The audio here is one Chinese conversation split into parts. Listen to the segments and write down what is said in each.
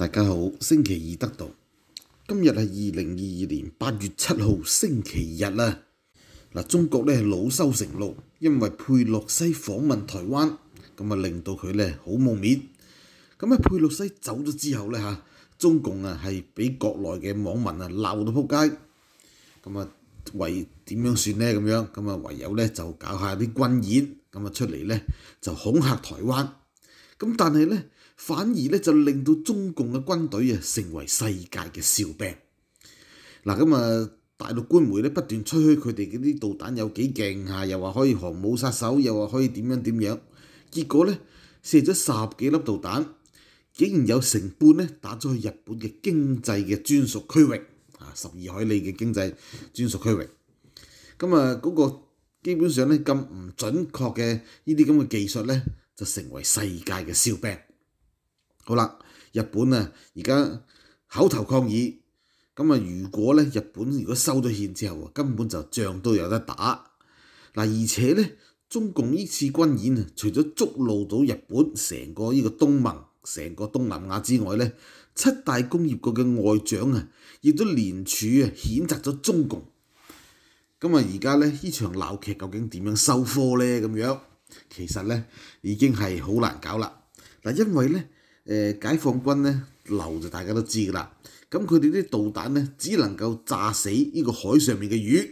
大家好，星期二得到，今日系二零二二年八月七号星期日啦。嗱，中国咧老羞成怒，因为佩洛西访问台湾，咁啊令到佢咧好冇面。咁啊佩洛西走咗之后咧吓，中共啊系俾国内嘅网民啊闹到扑街。咁啊为点样算咧？咁样，咁啊唯有咧就搞下啲军演，咁啊出嚟咧就恐吓台湾。咁但系咧？反而咧就令到中共嘅軍隊啊成為世界嘅笑柄。嗱咁啊，大陸官媒咧不斷吹嘘佢哋嗰啲導彈有幾勁嚇，又話可以航母殺手，又話可以點樣點樣。結果咧射咗十幾粒導彈，竟然有成半咧打咗去日本嘅經濟嘅專屬區域啊，十二海里嘅經濟專屬區域。咁啊嗰個基本上咧咁唔準確嘅呢啲咁嘅技術咧，就成為世界嘅笑柄。好啦，日本啊，而家口頭抗議咁啊。如果咧，日本如果收咗獻之後啊，根本就仗都有得打嗱。而且咧，中共呢次軍演啊，除咗捉露到日本成個呢個東盟、成個東南亞之外咧，七大工業國嘅外長啊，亦都聯署啊，譴責咗中共。咁啊，而家咧呢場鬧劇究竟點樣收科咧？咁樣其實咧已經係好難搞啦。嗱，因為咧。誒，解放軍咧，流就大家都知㗎啦。咁佢哋啲導彈咧，只能夠炸死呢個海上面嘅魚。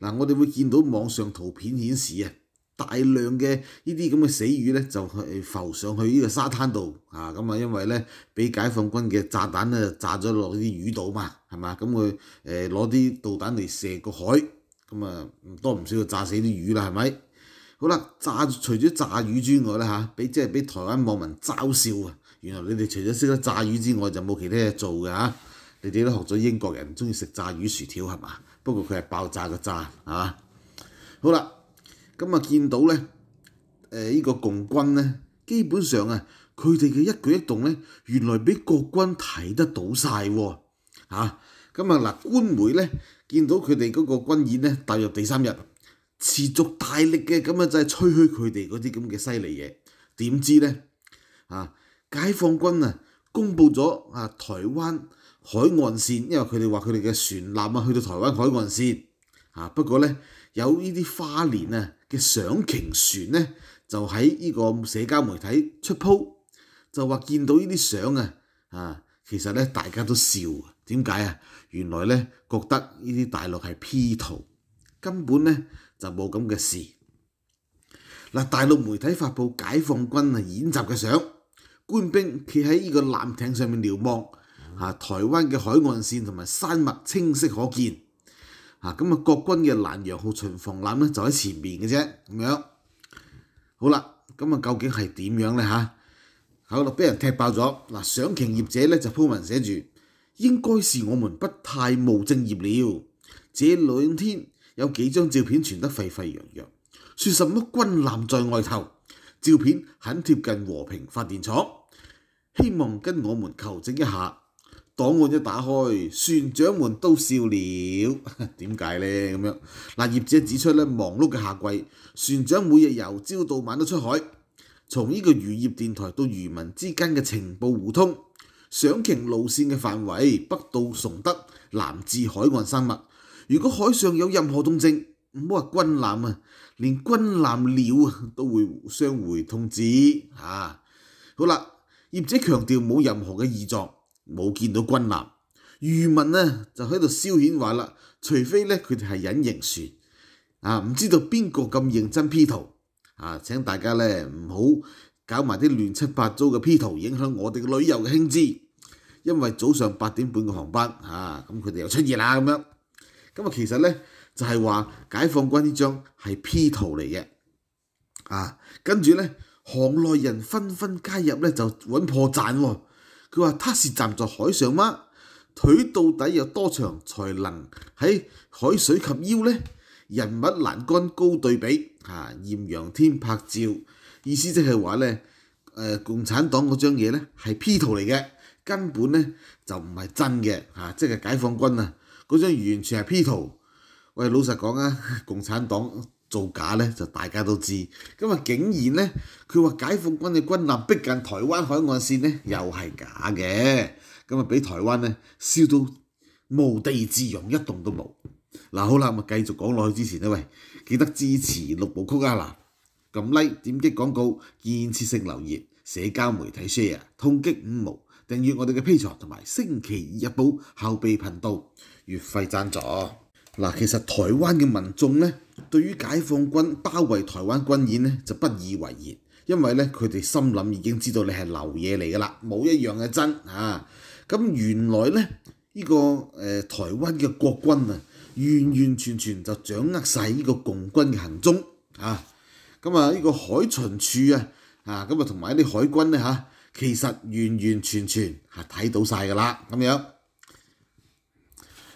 嗱，我哋會見到網上圖片顯示啊，大量嘅呢啲咁嘅死魚咧，就係浮上去呢個沙灘度啊。咁啊，因為咧俾解放軍嘅炸彈咧炸咗落啲魚度嘛，係嘛？咁佢誒攞啲導彈嚟射個海，咁啊唔多唔少炸死啲魚啦，係咪？好啦，炸除咗炸魚之外咧嚇，俾即係俾台灣網民嘲笑啊！原來你哋除咗識得炸魚之外，就冇其他嘢做㗎嚇。你哋都學咗英國人中意食炸魚薯條係嘛？不過佢係爆炸嘅炸啊！好啦，咁啊見到咧，誒依個共軍咧，基本上啊，佢哋嘅一舉一動咧，原來俾國軍睇得到曬喎嚇。咁啊嗱官媒咧，見到佢哋嗰個軍演咧，踏入第三日，持續大力嘅咁啊，就係吹嘘佢哋嗰啲咁嘅犀利嘢。點知咧啊？解放軍啊，公佈咗啊，台灣海岸線，因為佢哋話佢哋嘅船艦啊去到台灣海岸線啊。不過咧，有呢啲花蓮啊嘅賞鯨船咧，就喺呢個社交媒體出鋪，就話見到呢啲相啊啊，其實咧大家都笑，點解啊？原來咧覺得呢啲大陸係 P 圖，根本咧就冇咁嘅事。嗱，大陸媒體發布解放軍啊演習嘅相。官兵企喺呢个舰艇上面瞭望，啊，台湾嘅海岸线同埋山脉清晰可见，啊，咁啊，国军嘅南洋号巡防舰咧就喺前面嘅啫，咁样，好啦，咁啊，究竟系点样咧？吓，好啦，俾人踢爆咗，嗱，上强业者咧就铺文写住，应该是我们不太务正业了。这两天有几张照片传得沸沸扬扬，说什么军舰在外头，照片很贴近和平发电厂。希望跟我们求证一下，档案一打开，船长们都笑了。点解呢？咁样嗱，业者指出咧，忙碌嘅夏季，船长每日由朝到晚都出海，从呢个渔业电台到渔民之间嘅情报互通，赏鲸路线嘅范围北到崇德，南至海岸生物。如果海上有任何动静，唔好话军舰啊，连军舰鸟啊都会相互通知。啊，好啦。業者強調冇任何嘅意作，冇見到軍艦。漁民呢就喺度消遣話啦，除非咧佢哋係隱形船啊，唔知道邊個咁認真 P 圖啊！請大家咧唔好搞埋啲亂七八糟嘅 P 圖，影響我哋嘅旅遊嘅興致。因為早上八點半嘅航班啊，咁佢哋又出現啦咁樣。咁啊，其實咧就係話解放軍呢張係 P 圖嚟嘅啊，跟住咧。行内人纷纷加入咧，就揾破绽。佢话他是站在海上吗？腿到底有多长才能喺海水及腰呢？人物栏杆高对比，啊，艳阳天拍照，意思即系话咧，诶共产党嗰张嘢咧系 P 图嚟嘅，根本咧就唔系真嘅，吓即系解放军啊嗰张完全系 P 图。我哋老实讲啊，共产党。造假咧就大家都知，咁啊竟然咧佢話解放軍嘅軍艦逼近台灣海岸線咧又係假嘅，咁啊俾台灣咧笑到無地自容一棟都冇。嗱好啦，咁啊繼續講落去之前咧，喂，記得支持六部曲啊，嗱，撳 Like、點擊廣告、建設性留言、社交媒體 Share、通擊五毛、訂閱我哋嘅 P 坐同埋星期二日報後備頻道月費贊助。嗱，其實台灣嘅民眾咧，對於解放軍包圍台灣軍演咧就不以為然，因為咧佢哋心諗已經知道你係流嘢嚟噶啦，冇一樣嘅真啊。咁原來咧呢個誒台灣嘅國軍啊，完完全全就掌握曬呢個共軍嘅行蹤啊。咁啊呢個海巡處啊啊咁啊同埋啲海軍咧嚇，其實完完全全係睇到曬㗎啦，咁樣。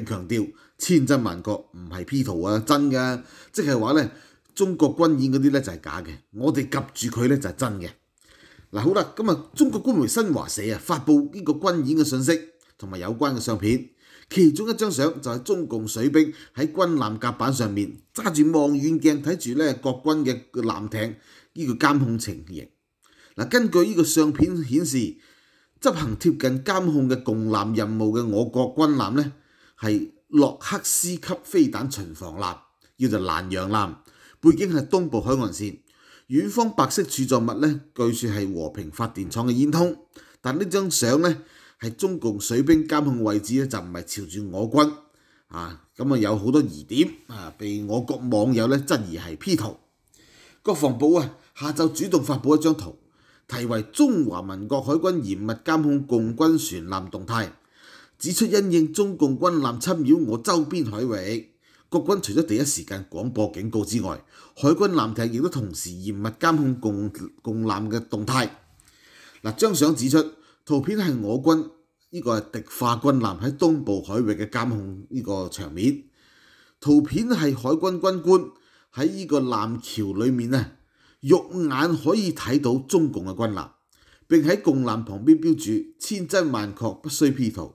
並強調千真萬確唔係 P 圖啊，真噶，即係話咧中國軍演嗰啲咧就係假嘅，我哋及住佢咧就係真嘅嗱。好啦，今日中國官媒新華社啊發佈呢個軍演嘅信息同埋有關嘅相片，其中一張相就係中共水兵喺軍艦甲板上面揸住望遠鏡睇住咧國軍嘅艦艇呢個監控情形嗱。根據呢個相片顯示，執行貼近監控嘅共艦任務嘅我國軍艦咧。系洛克斯級飛彈巡防艦，叫做南洋艦，背景係東部海岸線，遠方白色儲藏物咧，據說係和平發電廠嘅煙通，但呢張相咧係中共水兵監控位置咧，就唔係朝住我軍啊，咁啊有好多疑點啊，被我國網友咧質疑係 P 圖，國防部啊下晝主動發佈一張圖，題為中華民國海軍嚴密監控共軍船艦動態。指出因應中共軍艦侵擾我周邊海域，國軍除咗第一時間廣播警告之外，海軍艦艇亦都同時嚴密監控共共艦嘅動態。嗱，張相指出，圖片係我軍呢個係迪化軍艦喺東部海域嘅監控呢個場面。圖片係海軍軍官喺呢個艦橋裏面啊，肉眼可以睇到中共嘅軍艦，並喺共艦旁邊標注千真萬確，不需 P 圖。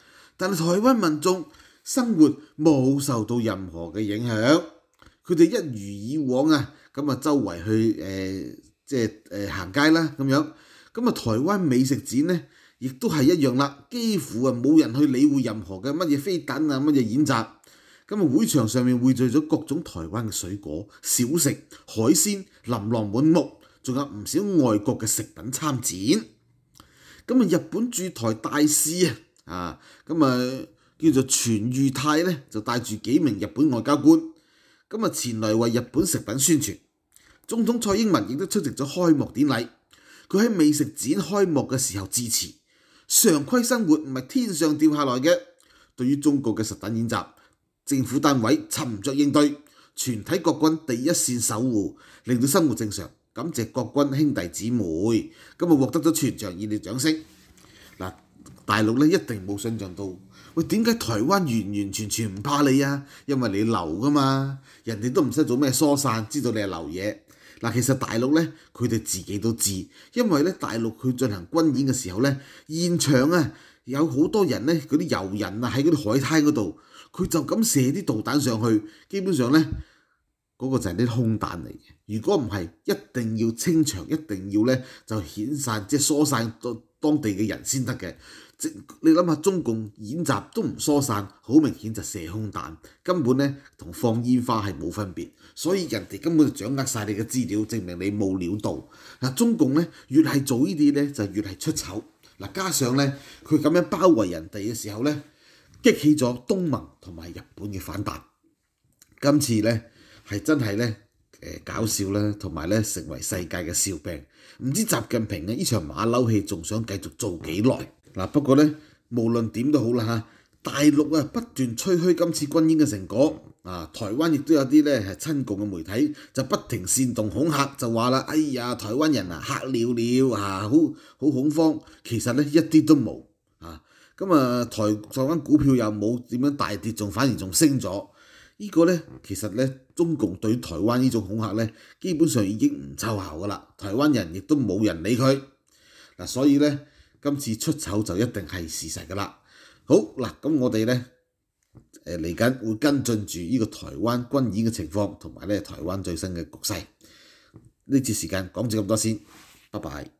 但係台灣民眾生活冇受到任何嘅影響，佢哋一如以往啊，咁啊周圍去誒即係行街啦咁樣。咁啊台灣美食展咧，亦都係一樣啦，幾乎啊冇人去理會任何嘅乜嘢飛彈啊乜嘢演習。咁啊會場上面匯聚咗各種台灣嘅水果、小食、海鮮，琳琅滿目，仲有唔少外國嘅食品參展。咁啊日本駐台大使啊！啊，咁啊叫做全裕泰咧，就带住几名日本外交官，咁啊前嚟为日本食品宣传。总统蔡英文亦都出席咗开幕典礼，佢喺美食展开幕嘅时候致辞。常规生活唔系天上掉下来嘅，对于中国嘅食品演习，政府单位沉着應對，全体国军第一線守護，令到生活正常，感謝國軍兄弟姊妹，今日獲得咗全場熱烈掌聲。嗱。大陸咧一定冇想象到，喂點解台灣完完全全唔怕你啊？因為你流噶嘛，人哋都唔識做咩疏散，知道你係流嘢。嗱，其實大陸咧，佢哋自己都知，因為咧大陸佢進行軍演嘅時候咧，現場啊有好多人咧，嗰啲遊人啊喺嗰啲海灘嗰度，佢就咁射啲導彈上去，基本上咧嗰個就係啲空彈嚟嘅。如果唔係，一定要清場，一定要咧就遣散即疏散當地嘅人先得嘅。你諗下，中共演習都唔疏散，好明顯就射空彈，根本咧同放煙花係冇分別。所以人哋根本就掌握晒你嘅資料，證明你冇料到。嗱，中共咧越係做呢啲咧，就越係出醜。嗱，加上咧佢咁樣包圍人哋嘅時候咧，激起咗東盟同埋日本嘅反彈。今次咧係真係咧搞笑啦，同埋咧成為世界嘅笑柄。唔知習近平咧呢場馬騮戲仲想繼續做幾耐？嗱，不過咧，無論點都好啦嚇，大陸啊不斷吹嘘今次軍演嘅成果，啊，台灣亦都有啲咧係親共嘅媒體就不停煽動恐嚇，就話啦，哎呀，台灣人啊嚇了了嚇，好好恐慌，其實咧一啲都冇啊，咁啊台台灣股票又冇點樣大跌，仲反而仲升咗，呢個咧其實咧中共對台灣呢種恐嚇咧，基本上已經唔奏效噶啦，台灣人亦都冇人理佢嗱，所以咧。今次出醜就一定係事實㗎啦。好嗱，咁我哋咧誒嚟緊會跟進住呢個台灣軍演嘅情況，同埋咧台灣最新嘅局勢。呢次時間講住咁多先，拜拜。